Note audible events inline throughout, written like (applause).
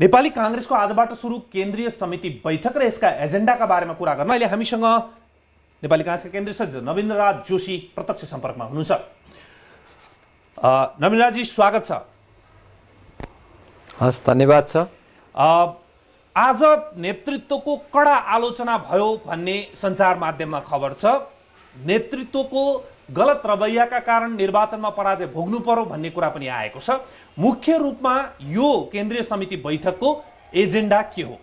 नेपाली काङ्ग्रेसको आजबाट सुरु केन्द्रीय समिति बैठक र यसका एजेन्डाका बारेमा कुरा गर्न अहिले हामीसँग नेपाली काङ्ग्रेसका केन्द्रीय सचिव नवीन्द्र राज जोशी प्रत्यक्ष सम्पर्कमा हुनुहुन्छ राजी स्वागत छ हस् धन्यवाद छ आज नेतृत्वको कडा आलोचना भयो भन्ने सञ्चार माध्यममा खबर छ नेतृत्वको गलत रवैयाका कारण निर्वाचनमा पराजय भोग्नु पर्यो भन्ने कुरा पनि आएको छ मुख्य रूपमा यो केन्द्रीय समिति बैठकको एजेन्डा के हो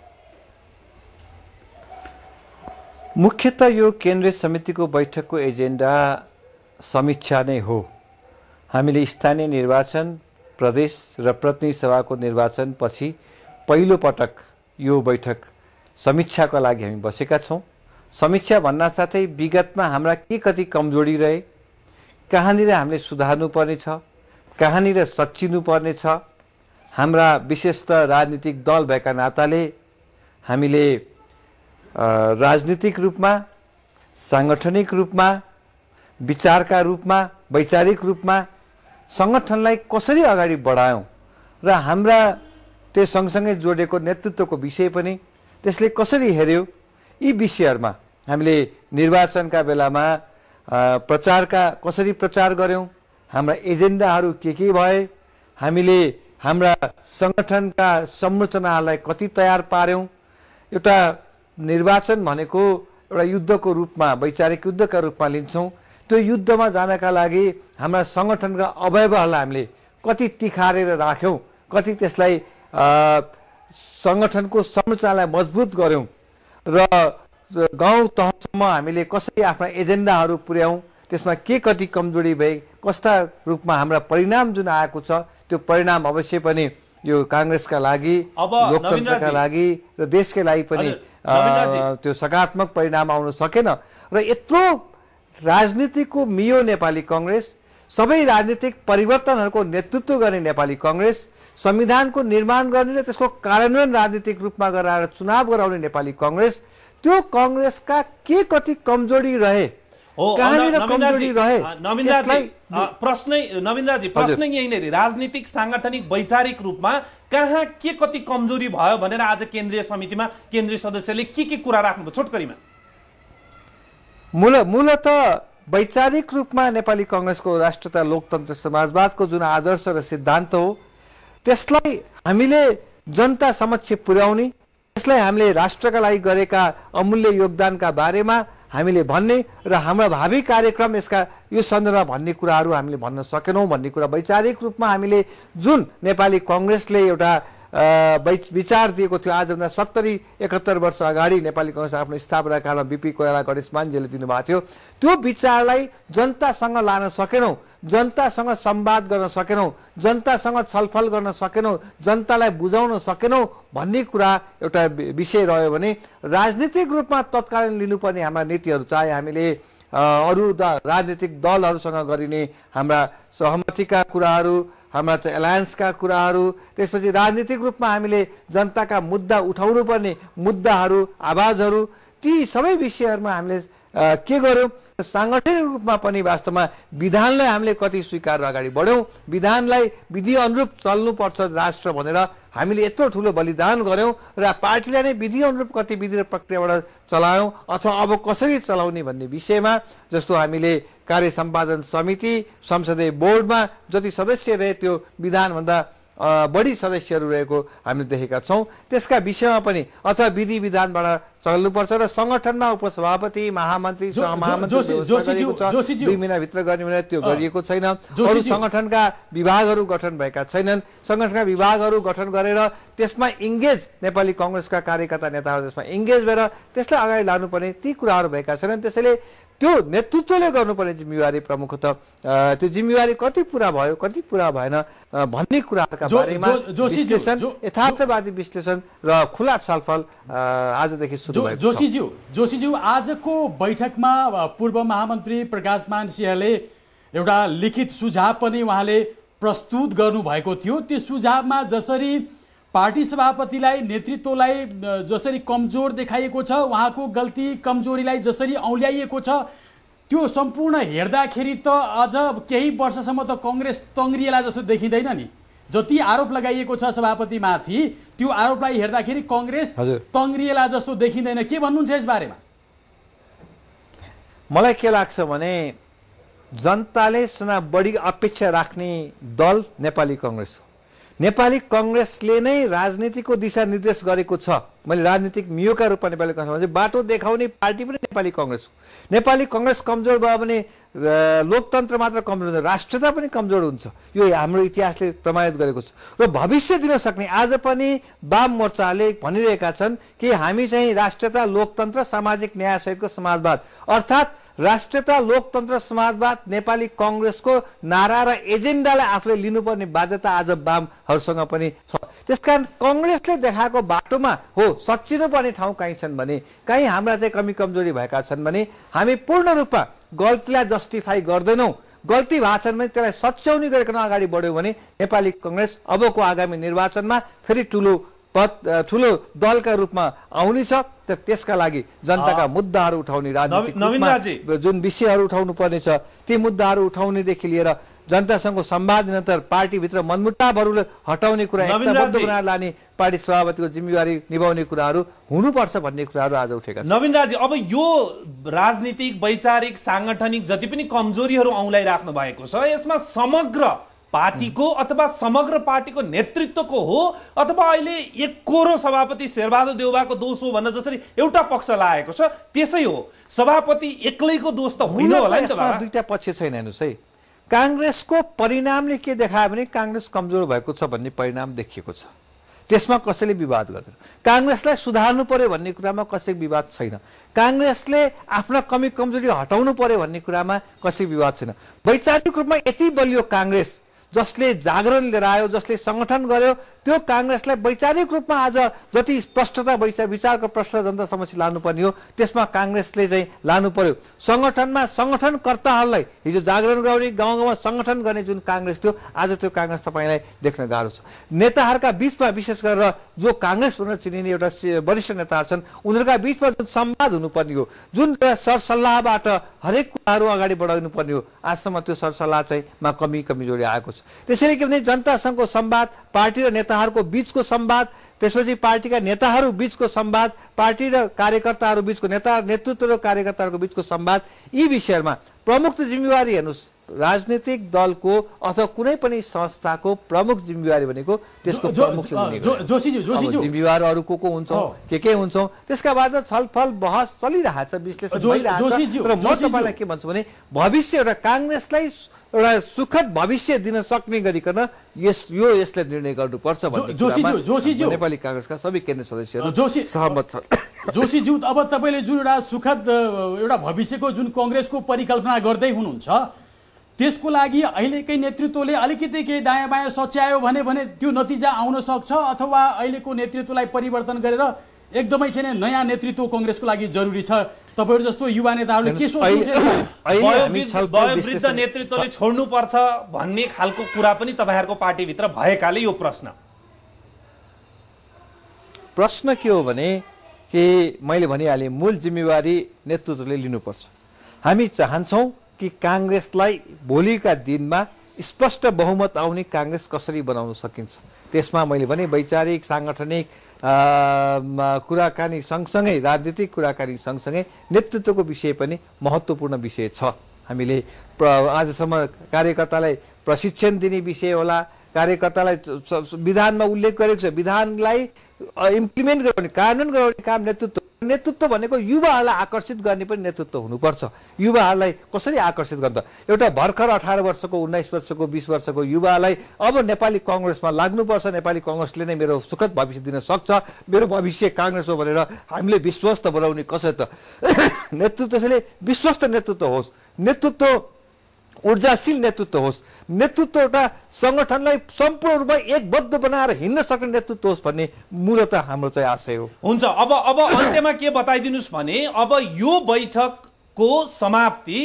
मुख्यत यो केन्द्रीय समितिको बैठकको एजेन्डा समीक्षा नै हो हामीले स्थानीय निर्वाचन प्रदेश र प्रतिनिधि सभाको निर्वाचनपछि पहिलोपटक यो बैठक समीक्षाको लागि हामी बसेका छौँ समीक्षा साथै विगतमा हाम्रा के कति कमजोरी रहे कहाँनिर हामीले पर्ने छ कहाँनिर सच्चिनु छ हाम्रा विशेष त राजनीतिक दल भएका नाताले हामीले राजनीतिक रूपमा साङ्गठनिक रूपमा विचारका रूपमा वैचारिक रूपमा सङ्गठनलाई कसरी अगाडि बढायौँ र हाम्रा त्यो सँगसँगै जोडेको नेतृत्वको विषय पनि त्यसले कसरी हेऱ्यो यी विषयहरूमा हामीले निर्वाचनका बेलामा प्रचारका कसरी प्रचार गऱ्यौँ हाम्रा एजेन्डाहरू के के भए हामीले हाम्रा सङ्गठनका संरचनाहरूलाई कति तयार पार्यौँ एउटा निर्वाचन भनेको एउटा युद्धको रूपमा वैचारिक युद्धका रूपमा लिन्छौँ त्यो युद्धमा जानका लागि हाम्रा सङ्गठनका अवयवहरूलाई हामीले कति तिखारेर राख्यौँ कति त्यसलाई सङ्गठनको संरचनालाई मजबुत गऱ्यौँ र गाउँ तह सम्म हामीले कसरी आफ्ना एजेन्डाहरू पुर्याउँ त्यसमा के कति कमजोरी भए कस्ता रूपमा हाम्रा परिणाम जुन आएको छ त्यो परिणाम अवश्य पनि यो काङ्ग्रेसका लागि लोकतन्त्रका लागि र देशकै लागि पनि त्यो सकारात्मक परिणाम आउन सकेन र यत्रो राजनीतिको मियो नेपाली कङ्ग्रेस सबै राजनीतिक परिवर्तनहरूको नेतृत्व गर्ने नेपाली कङ्ग्रेस संविधानको निर्माण गर्ने र त्यसको कार्यान्वयन राजनीतिक रूपमा गराएर चुनाव गराउने नेपाली कङ्ग्रेस त्यो कङ्ग्रेसका के कति कमजोरी रहे प्रश्नै नवीन्द्रजी प्रश्न यही नै राजनीतिक साङ्गठनिक वैचारिक रूपमा कहाँ के कति कमजोरी भयो भनेर आज केन्द्रीय समितिमा केन्द्रीय सदस्यले के के कुरा राख्नुभयो छोटकरीमा मूल मूलत वैचारिक रूपमा नेपाली कङ्ग्रेसको राष्ट्रता लोकतन्त्र समाजवादको जुन आदर्श र सिद्धान्त हो त्यसलाई हामीले जनता समक्ष पुर्याउने यसलाई हामीले राष्ट्रका लागि गरेका अमूल्य योगदानका बारेमा हामीले भन्ने र हाम्रा भावी कार्यक्रम यसका यो सन्दर्भमा भन्ने कुराहरू हामीले भन्न सकेनौँ भन्ने कुरा वैचारिक रूपमा हामीले जुन नेपाली कङ्ग्रेसले एउटा विचार दिएको थियो आजभन्दा सत्तरी एकहत्तर वर्ष अगाडि नेपाली कङ्ग्रेस आफ्नो स्थापना कालमा बिपी कोइराला गणेश मान्जेले दिनुभएको थियो त्यो विचारलाई जनतासँग लान सकेनौँ जनतासँग सम्वाद गर्न सकेनौँ जनतासँग छलफल गर्न सकेनौँ जनतालाई बुझाउन सकेनौँ भन्ने कुरा एउटा विषय रह्यो भने राजनीतिक रूपमा तत्कालीन लिनुपर्ने हाम्रा नीतिहरू चाहे हामीले अरू राजनीतिक दलहरूसँग गरिने हाम्रा सहमतिका कुराहरू हाम्रा चाहिँ एलायन्सका कुराहरू त्यसपछि राजनीतिक रूपमा हामीले जनताका मुद्दा उठाउनुपर्ने मुद्दाहरू आवाजहरू ती सबै विषयहरूमा हामीले के गर्यो साङ्गठनिक रूपमा पनि वास्तवमा विधानलाई हामीले कति स्वीकार अगाडि बढ्यौँ विधानलाई विधि अनुरूप चल्नुपर्छ राष्ट्र भनेर हामीले यत्रो ठुलो बलिदान गऱ्यौँ र पार्टीलाई नै विधि अनुरूप कति विधि र प्रक्रियाबाट चलायौँ अथवा अब कसरी चलाउने भन्ने विषयमा जस्तो हामीले कार्य सम्पादन समिति संसदीय बोर्डमा जति सदस्य रहे त्यो विधानभन्दा बढी सदस्यहरू रहेको हामीले देखेका छौँ त्यसका विषयमा पनि अथवा विधि विधानबाट चल्नुपर्छ र सङ्गठनमा उपसभापति महामन्त्री दुई महिनाभित्र गर्ने भने त्यो गरिएको छैन अरू सङ्गठनका विभागहरू गठन भएका छैनन् सङ्गठनका विभागहरू गठन गरेर त्यसमा इङ्गेज नेपाली कङ्ग्रेसका कार्यकर्ता नेताहरू त्यसमा इङ्गेज भएर त्यसलाई अगाडि लानुपर्ने ती कुराहरू भएका छैनन् त्यसैले त्यो नेतृत्वले गर्नुपर्ने जिम्मेवारी प्रमुख त त्यो जिम्मेवारी कति पुरा भयो कति पुरा भएन भन्ने कुराहरूका बारेमा विश्लेषण यथार्थवादी विश्लेषण र खुला छलफल आजदेखि सुरु भयो जोशीज्यू जोशीज्यू आजको बैठकमा पूर्व महामन्त्री प्रकाश मान सिंहले एउटा लिखित सुझाव पनि उहाँले प्रस्तुत गर्नुभएको थियो त्यो सुझावमा जसरी पार्टी सभापतिलाई नेतृत्वलाई जसरी कमजोर देखाइएको छ उहाँको गल्ती कमजोरीलाई जसरी औल्याइएको छ त्यो सम्पूर्ण हेर्दाखेरि त अझ केही वर्षसम्म त कङ्ग्रेस तङ्ग्रिएला जस्तो देखिँदैन नि जति आरोप लगाइएको छ सभापतिमाथि त्यो आरोपलाई हेर्दाखेरि कङ्ग्रेस तङ्ग्रिएला जस्तो देखिँदैन के भन्नुहुन्छ यसबारेमा मलाई के लाग्छ भने जनताले सुना बढी अपेक्षा राख्ने दल नेपाली कङ्ग्रेस हो नेपाली कङ्ग्रेसले नै राजनीतिको दिशा निर्देश गरेको छ मैले राजनीतिक मियोका रूपमा नेपाली कङ्ग्रेस बाटो देखाउने पार्टी पनि नेपाली कङ्ग्रेस हो नेपाली कङ्ग्रेस कमजोर भयो भने लोकतन्त्र मात्र कमजोर हुन्छ राष्ट्रता पनि कमजोर हुन्छ यो हाम्रो इतिहासले प्रमाणित गरेको छ र भविष्य दिन सक्ने आज पनि वाम मोर्चाले भनिरहेका छन् कि हामी चाहिँ राष्ट्रता लोकतन्त्र सामाजिक न्यायसहितको समाजवाद अर्थात् राष्ट्रियता लोकतन्त्र समाजवाद नेपाली कङ्ग्रेसको नारा र एजेन्डालाई आफूले लिनुपर्ने बाध्यता आज वामहरूसँग पनि छ त्यसकारण कङ्ग्रेसले देखाएको बाटोमा हो सचिनुपर्ने ठाउँ कहीँ छन् भने कहीँ हाम्रा चाहिँ कमी कमजोरी भएका छन् भने हामी पूर्ण रूपमा गल्तीलाई जस्टिफाई गर्दैनौँ गल्ती भएको छन् भने त्यसलाई सच्याउने गरिकन अगाडि बढ्यो भने नेपाली कङ्ग्रेस अबको आगामी निर्वाचनमा फेरि ठुलो ठुलो दलका रूपमा आउनेछ त त्यसका लागि जनताका मुद्दाहरू उठाउने राजनीतिक जुन विषयहरू उठाउनु पर्नेछ ती मुद्दाहरू उठाउनेदेखि लिएर जनतासँग सम्वाद निरन्तर पार्टीभित्र मनमुटावहरूले हटाउने कुरा बनाएर लाने पार्टी सभापतिको जिम्मेवारी निभाउने कुराहरू हुनुपर्छ भन्ने कुराहरू आज उठेका नवीन राजी अब यो राजनीतिक वैचारिक साङ्गठनिक जति पनि कमजोरीहरू औँलाइराख्नु भएको छ यसमा समग्र पार्टीको अथवा समग्र पार्टीको नेतृत्वको हो अथवा अहिले एकरो सभापति शेरबहादुर देउबाको दोष हो भनेर जसरी एउटा पक्ष लागेको छ त्यसै हो सभापति एक्लैको दोष त होइन होला नि त दुईवटा पक्ष छैन हेर्नुहोस् है काङ्ग्रेसको परिणामले के देखायो भने काङ्ग्रेस कमजोर भएको छ भन्ने परिणाम देखिएको छ त्यसमा कसैले विवाद गर्दैन काङ्ग्रेसलाई सुधार्नु पर्यो भन्ने कुरामा कसैको विवाद छैन काङ्ग्रेसले आफ्ना कमी कमजोरी हटाउनु पर्यो भन्ने कुरामा कसैको विवाद छैन वैचारिक रूपमा यति बलियो काङ्ग्रेस जसले जागरण गरायो जसले सङ्गठन गर्यो त्यो काङ्ग्रेसलाई वैचारिक रूपमा आज जति स्पष्टता वैचार विचारको प्रश्न जनता समक्ष लानुपर्ने हो त्यसमा काङ्ग्रेसले चाहिँ लानु पर्यो सङ्गठनमा सङ्गठनकर्ताहरूलाई हिजो जागरण गराउने गाउँ गाउँमा सङ्गठन गर्ने जुन काङ्ग्रेस थियो आज त्यो काङ्ग्रेस तपाईँलाई देख्न गाह्रो छ नेताहरूका बिचमा विशेष गरेर जो काङ्ग्रेस भनेर चिनिने एउटा वरिष्ठ नेताहरू छन् उनीहरूका बिचमा जुन संवाद हुनुपर्ने हो जुन एउटा सरसल्लाहबाट हरेक कुराहरू अगाडि बढाउनु पर्ने हो आजसम्म त्यो सरसल्लाह चाहिँ मा कमी कमजोरी आएको छ छ त्यसैले के भने जनतासँगको सम्वाद पार्टी र नेताहरूको बिचको सम्वाद त्यसपछि पार्टीका नेताहरू बिचको सम्वाद पार्टी र कार्यकर्ताहरू बिचको नेता नेतृत्व र कार्यकर्ताहरूको बिचको सम्वाद यी विषयहरूमा प्रमुख जिम्मेवारी हेर्नुहोस् राजनीतिक दलको अथवा कुनै पनि संस्थाको प्रमुख जिम्मेवारी भनेको त्यसको प्रमुख जिम्मेवार अरू को को हुन्छ के के हुन्छ त्यसका बाद छलफल बहस चलिरहेछ विश्लेषण र म तपाईँलाई के भन्छु भने भविष्य एउटा काङ्ग्रेसलाई एउटा सुखद भविष्य दिन सक्ने गरिकन यस यो यसले निर्णय गर्नुपर्छ नेपाली काङ्ग्रेसका सबै केन्द्रीय सदस्यहरू सहमत छन् (coughs) जोशीज्यू अब तपाईँले जुन एउटा सुखद एउटा भविष्यको जुन कङ्ग्रेसको परिकल्पना गर्दै हुनुहुन्छ त्यसको लागि अहिलेकै नेतृत्वले अलिकति केही दायाँ बायाँ सच्यायो भने भने त्यो नतिजा आउन सक्छ अथवा अहिलेको नेतृत्वलाई परिवर्तन गरेर एकदमै छैन नयाँ नेतृत्व कङ्ग्रेसको लागि जरुरी छ तपाईँहरू जस्तो युवा नेताहरूले के वयोवृद्ध नेतृत्वले छोड्नुपर्छ भन्ने खालको कुरा पनि तपाईँहरूको पार्टीभित्र भएकाले यो प्रश्न प्रश्न के हो भने के मैले भनिहालेँ मूल जिम्मेवारी नेतृत्वले लिनुपर्छ हामी चाहन्छौँ कि काङ्ग्रेसलाई भोलिका दिनमा स्पष्ट बहुमत आउने काङ्ग्रेस कसरी बनाउन सकिन्छ त्यसमा मैले भने वैचारिक साङ्गठनिक कुराकानी सँगसँगै राजनीतिक कुराकानी सँगसँगै नेतृत्वको विषय पनि महत्त्वपूर्ण विषय छ हामीले प्र आजसम्म कार्यकर्तालाई प्रशिक्षण दिने विषय होला कार्यकर्तालाई विधानमा उल्लेख गरेको छ विधानलाई इम्प्लिमेन्ट गराउने कार्यान्वयन गराउने काम नेतृत्व नेतृत्व भनेको युवाहरूलाई आकर्षित गर्ने पनि नेतृत्व हुनुपर्छ युवाहरूलाई कसरी आकर्षित गर्दा एउटा भर्खर अठार वर्षको उन्नाइस वर्षको बिस वर्षको युवालाई अब नेपाली कङ्ग्रेसमा लाग्नुपर्छ नेपाली कङ्ग्रेसले नै मेरो सुखद भविष्य दिन सक्छ मेरो भविष्य काङ्ग्रेस हो भनेर हामीले विश्वस्त बनाउने कसरी त (coughs) नेतृत्वले विश्वस्त नेतृत्व होस् नेतृत्व ऊर्जाशील नेतृत्व होस् नेतृत्व एउटा सङ्गठनलाई सम्पूर्ण रूपमा एकबद्ध बनाएर हिँड्न सक्ने नेतृत्व होस् भन्ने मूलत हाम्रो चाहिँ आशय हो हुन्छ अब अब अन्त्यमा के बताइदिनुहोस् भने अब यो बैठकको समाप्ति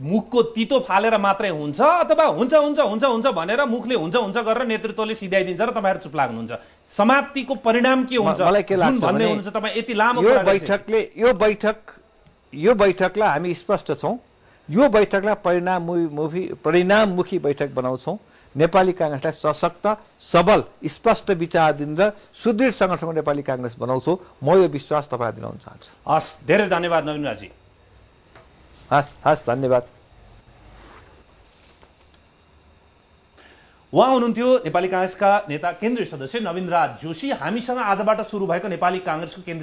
मुखको तितो फालेर मात्रै हुन्छ अथवा हुन्छ हुन्छ हुन्छ हुन्छ भनेर मुखले हुन्छ हुन्छ गरेर नेतृत्वले सिधाइदिन्छ र तपाईँहरू चुप लाग्नुहुन्छ समाप्तिको परिणाम के हुन्छ मलाई के लाग्छ भन्ने हुन्छ तपाईँ यति लामो बैठकले यो बैठक यो बैठकलाई हामी स्पष्ट छौँ यो बैठकलाई परिणाममुखी परिणाममुखी बैठक बनाउँछौँ नेपाली काङ्ग्रेसलाई सशक्त सबल स्पष्ट विचार दिन र सुदृढ सङ्गठनमा नेपाली काङ्ग्रेस बनाउँछौँ म यो विश्वास तपाईँलाई दिलाउन चाहन्छु हस् धेरै धन्यवाद नवीन राजी हस् हस् धन्यवाद उहाँ हुनुहुन्थ्यो नेपाली काङ्ग्रेसका नेता केन्द्रीय सदस्य नवीन राज जोशी हामीसँग आजबाट सुरु भएको नेपाली काङ्ग्रेसको केन्द्रीय